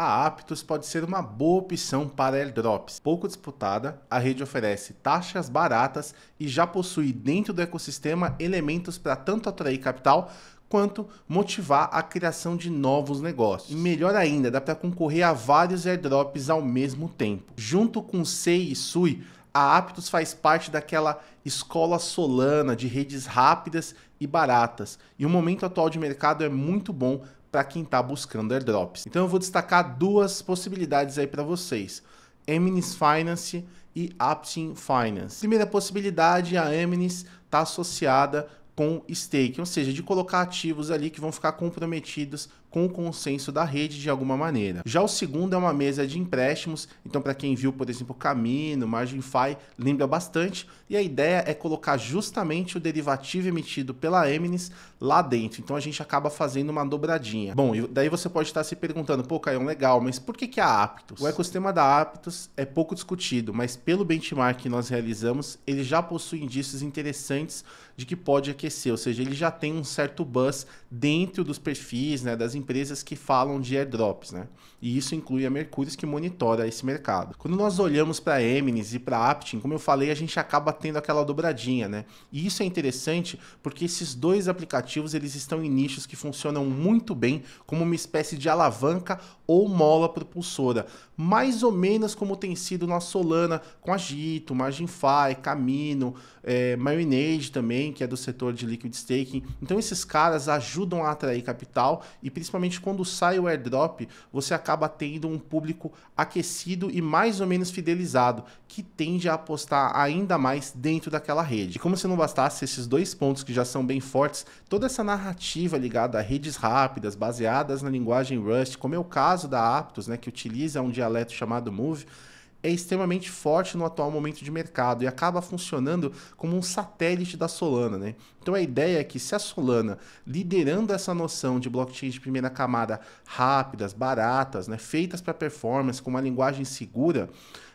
a Aptos pode ser uma boa opção para airdrops. Pouco disputada, a rede oferece taxas baratas e já possui dentro do ecossistema elementos para tanto atrair capital quanto motivar a criação de novos negócios. E melhor ainda, dá para concorrer a vários airdrops ao mesmo tempo. Junto com Sei e Sui, a Aptos faz parte daquela escola solana de redes rápidas e baratas, e o momento atual de mercado é muito bom para quem está buscando airdrops. É então eu vou destacar duas possibilidades aí para vocês. Eminis Finance e Aptin Finance. Primeira possibilidade, a Eminis está associada com stake, ou seja, de colocar ativos ali que vão ficar comprometidos com o consenso da rede de alguma maneira. Já o segundo é uma mesa de empréstimos, então para quem viu, por exemplo, Camino, MarginFi, lembra bastante, e a ideia é colocar justamente o derivativo emitido pela Eminis lá dentro. Então a gente acaba fazendo uma dobradinha. Bom, e daí você pode estar se perguntando, pô, Caio, legal, mas por que, que a Aptos? O ecossistema da Aptos é pouco discutido, mas pelo benchmark que nós realizamos, ele já possui indícios interessantes de que pode aquecer, ou seja, ele já tem um certo buzz dentro dos perfis, né, das empresas empresas que falam de airdrops, né? E isso inclui a Mercúrios que monitora esse mercado. Quando nós olhamos para a Eminis e para a Aptin, como eu falei, a gente acaba tendo aquela dobradinha, né? E isso é interessante porque esses dois aplicativos eles estão em nichos que funcionam muito bem como uma espécie de alavanca ou mola propulsora, mais ou menos como tem sido na Solana com Agito, Marginfy, Camino, é, Marinade também, que é do setor de liquid staking. Então esses caras ajudam a atrair capital e principalmente quando sai o airdrop, você acaba tendo um público aquecido e mais ou menos fidelizado, que tende a apostar ainda mais dentro daquela rede. E como se não bastasse esses dois pontos que já são bem fortes, toda essa narrativa ligada a redes rápidas, baseadas na linguagem Rust, como é o caso caso da Aptos, né, que utiliza um dialeto chamado Move, é extremamente forte no atual momento de mercado e acaba funcionando como um satélite da Solana, né? Então a ideia é que se a Solana, liderando essa noção de blockchain de primeira camada rápidas, baratas, né, feitas para performance, com uma linguagem segura,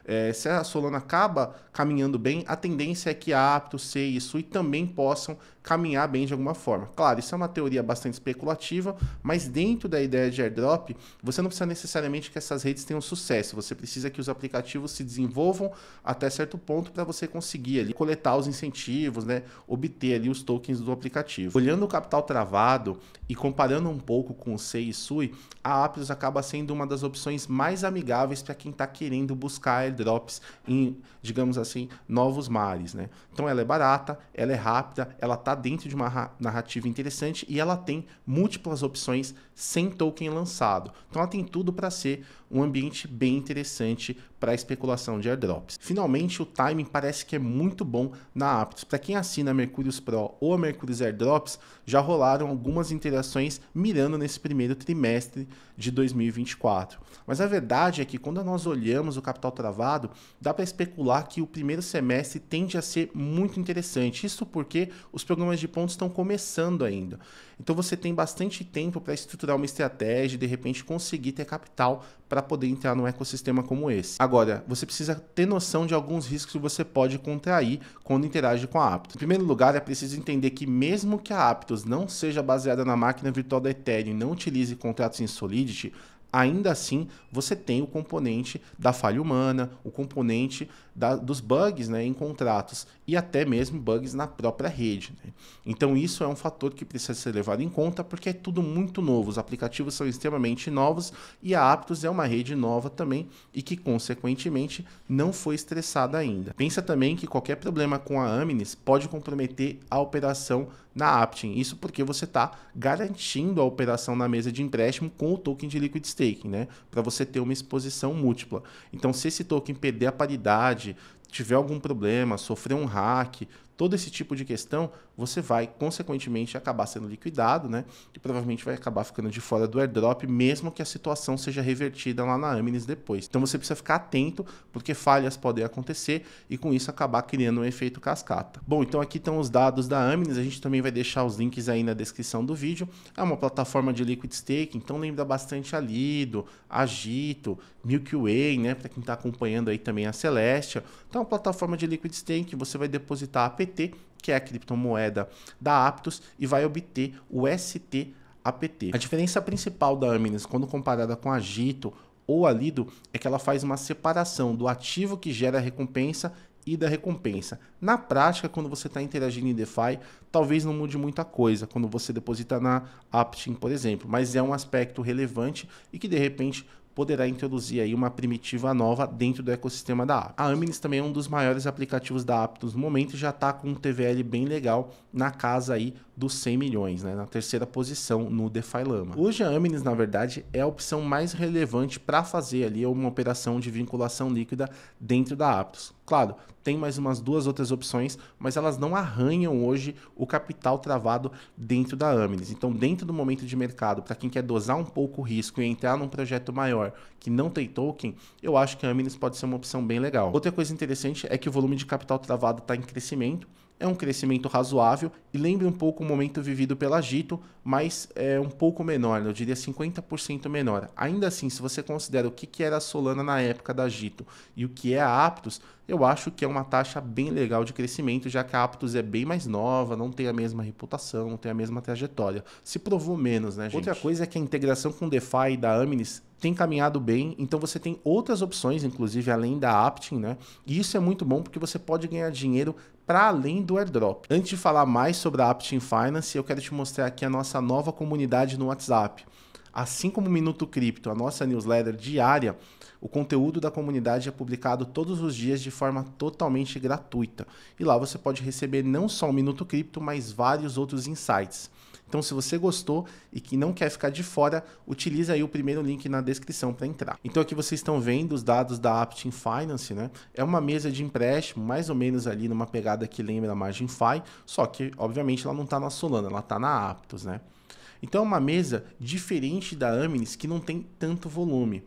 é, se a Solana acaba caminhando bem, a tendência é que a Apto, C e Sui também possam caminhar bem de alguma forma. Claro, isso é uma teoria bastante especulativa, mas dentro da ideia de airdrop, você não precisa necessariamente que essas redes tenham sucesso, você precisa que os aplicativos se desenvolvam até certo ponto para você conseguir ali coletar os incentivos, né, obter ali os tokens do aplicativo. Olhando o capital travado e comparando um pouco com o C e Sui, a Aptos acaba sendo uma das opções mais amigáveis para quem está querendo buscar airdrops em, digamos assim, novos mares, né? Então ela é barata, ela é rápida, ela tá dentro de uma narrativa interessante e ela tem múltiplas opções sem token lançado. Então ela tem tudo para ser um ambiente bem interessante para especulação de airdrops. Finalmente, o timing parece que é muito bom na Aptos. Para quem assina a Mercurius Pro ou a Mercurius Airdrops, já rolaram algumas interações mirando nesse primeiro trimestre de 2024. Mas a verdade é que quando nós olhamos o capital travado, dá para especular que o primeiro semestre tende a ser muito interessante. Isso porque os programas de pontos estão começando ainda. Então você tem bastante tempo para estruturar uma estratégia e de repente conseguir ter capital para poder entrar num ecossistema como esse. Agora, Agora, você precisa ter noção de alguns riscos que você pode contrair quando interage com a Aptos. Em primeiro lugar, é preciso entender que mesmo que a Aptos não seja baseada na máquina virtual da Ethereum e não utilize contratos em Solidity, ainda assim você tem o componente da falha humana, o componente da, dos bugs né, em contratos e até mesmo bugs na própria rede. Né? Então isso é um fator que precisa ser levado em conta porque é tudo muito novo, os aplicativos são extremamente novos e a Aptos é uma rede nova também e que consequentemente não foi estressada ainda. Pensa também que qualquer problema com a Aminis pode comprometer a operação na Aptin. Isso porque você está garantindo a operação na mesa de empréstimo com o token de liquid staking, né? Para você ter uma exposição múltipla. Então, se esse token perder a paridade, tiver algum problema, sofrer um hack, todo esse tipo de questão, você vai, consequentemente, acabar sendo liquidado, né? E provavelmente vai acabar ficando de fora do airdrop, mesmo que a situação seja revertida lá na Amines depois. Então você precisa ficar atento, porque falhas podem acontecer e com isso acabar criando um efeito cascata. Bom, então aqui estão os dados da Amines, a gente também vai deixar os links aí na descrição do vídeo. É uma plataforma de liquid stake, então lembra bastante a Lido, Agito, Milky Way, né? Para quem está acompanhando aí também a Celestia. Então é uma plataforma de liquid stake, você vai depositar a APT, que é a criptomoeda da Aptos, e vai obter o STAPT. A diferença principal da Amines quando comparada com a Gito ou a Lido é que ela faz uma separação do ativo que gera a recompensa e da recompensa. Na prática, quando você está interagindo em DeFi, talvez não mude muita coisa quando você deposita na Aptin, por exemplo, mas é um aspecto relevante e que de repente poderá introduzir aí uma primitiva nova dentro do ecossistema da App. A Amines também é um dos maiores aplicativos da Aptos no momento e já está com um TVL bem legal na casa aí dos 100 milhões, né? na terceira posição no DeFi Lama. Hoje a Amines, na verdade, é a opção mais relevante para fazer ali uma operação de vinculação líquida dentro da Aptos. Claro, tem mais umas duas outras opções, mas elas não arranham hoje o capital travado dentro da Amines. Então, dentro do momento de mercado, para quem quer dosar um pouco o risco e entrar num projeto maior que não tem token, eu acho que a Amines pode ser uma opção bem legal. Outra coisa interessante é que o volume de capital travado está em crescimento, é um crescimento razoável e lembra um pouco o momento vivido pela Gito, mas é um pouco menor, eu diria 50% menor. Ainda assim, se você considera o que era a Solana na época da Gito e o que é a Aptos, eu acho que é uma taxa bem legal de crescimento, já que a Aptos é bem mais nova, não tem a mesma reputação, não tem a mesma trajetória. Se provou menos, né, gente? Outra coisa é que a integração com DeFi da Amnis tem caminhado bem, então você tem outras opções, inclusive além da Aptin, né? E isso é muito bom porque você pode ganhar dinheiro para além do airdrop. Antes de falar mais sobre a Aptin Finance, eu quero te mostrar aqui a nossa nova comunidade no WhatsApp. Assim como o Minuto Cripto, a nossa newsletter diária, o conteúdo da comunidade é publicado todos os dias de forma totalmente gratuita. E lá você pode receber não só o Minuto Cripto, mas vários outros insights. Então, se você gostou e que não quer ficar de fora, utilize aí o primeiro link na descrição para entrar. Então, aqui vocês estão vendo os dados da Aptin Finance, né? É uma mesa de empréstimo, mais ou menos ali numa pegada que lembra a Margin Fi, só que, obviamente, ela não está na Solana, ela está na Aptos, né? Então é uma mesa diferente da Amnis que não tem tanto volume.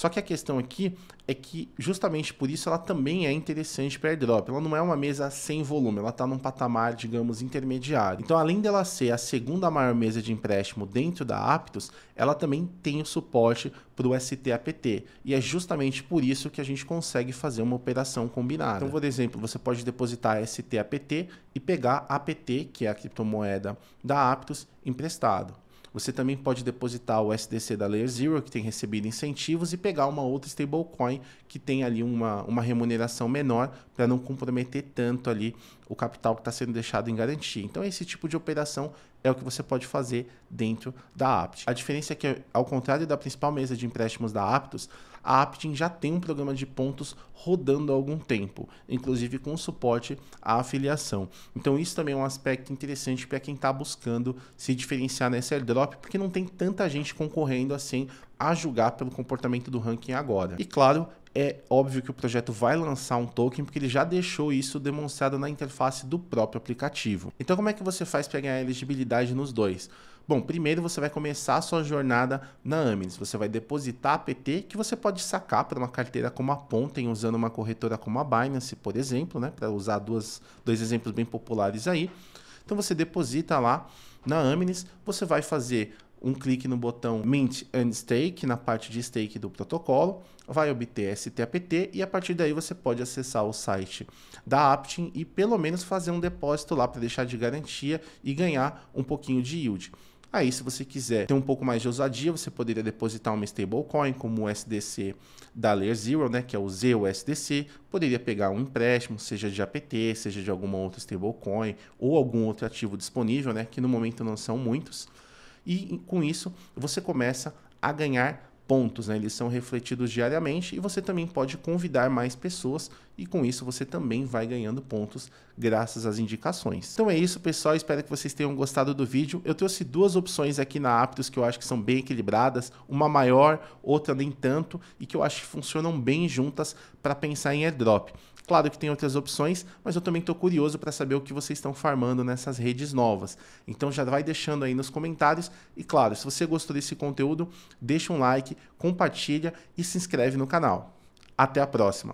Só que a questão aqui é que justamente por isso ela também é interessante para airdrop. Ela não é uma mesa sem volume, ela está num patamar, digamos, intermediário. Então, além dela ser a segunda maior mesa de empréstimo dentro da Aptos, ela também tem o suporte para o STAPT. E é justamente por isso que a gente consegue fazer uma operação combinada. Então, por exemplo, você pode depositar STAPT e pegar APT, que é a criptomoeda da Aptos, emprestado. Você também pode depositar o SDC da Layer Zero, que tem recebido incentivos, e pegar uma outra stablecoin que tem ali uma, uma remuneração menor para não comprometer tanto ali o capital que está sendo deixado em garantia. Então, é esse tipo de operação é o que você pode fazer dentro da Aptin. A diferença é que, ao contrário da principal mesa de empréstimos da Aptos, a Aptin já tem um programa de pontos rodando há algum tempo, inclusive com suporte à afiliação. Então isso também é um aspecto interessante para quem está buscando se diferenciar nessa airdrop, porque não tem tanta gente concorrendo assim a julgar pelo comportamento do ranking agora. E claro, é óbvio que o projeto vai lançar um token porque ele já deixou isso demonstrado na interface do próprio aplicativo. Então, como é que você faz para ganhar elegibilidade nos dois? Bom, primeiro você vai começar a sua jornada na Amines. Você vai depositar APT que você pode sacar para uma carteira como a Ponten, usando uma corretora como a Binance, por exemplo, né? para usar duas, dois exemplos bem populares aí. Então você deposita lá na Amines, você vai fazer um clique no botão Mint and Stake, na parte de stake do protocolo, vai obter STAPT e a partir daí você pode acessar o site da Aptin e pelo menos fazer um depósito lá para deixar de garantia e ganhar um pouquinho de yield. Aí, se você quiser ter um pouco mais de ousadia, você poderia depositar uma stablecoin como o SDC da Layer Zero, né, que é o ZUSDC, poderia pegar um empréstimo, seja de APT, seja de alguma outra stablecoin ou algum outro ativo disponível, né, que no momento não são muitos e com isso você começa a ganhar pontos, né? eles são refletidos diariamente e você também pode convidar mais pessoas e com isso você também vai ganhando pontos graças às indicações. Então é isso, pessoal. Espero que vocês tenham gostado do vídeo. Eu trouxe duas opções aqui na Aptos que eu acho que são bem equilibradas, uma maior, outra nem tanto, e que eu acho que funcionam bem juntas para pensar em airdrop. Claro que tem outras opções, mas eu também estou curioso para saber o que vocês estão farmando nessas redes novas. Então já vai deixando aí nos comentários. E claro, se você gostou desse conteúdo, deixa um like, compartilha e se inscreve no canal. Até a próxima!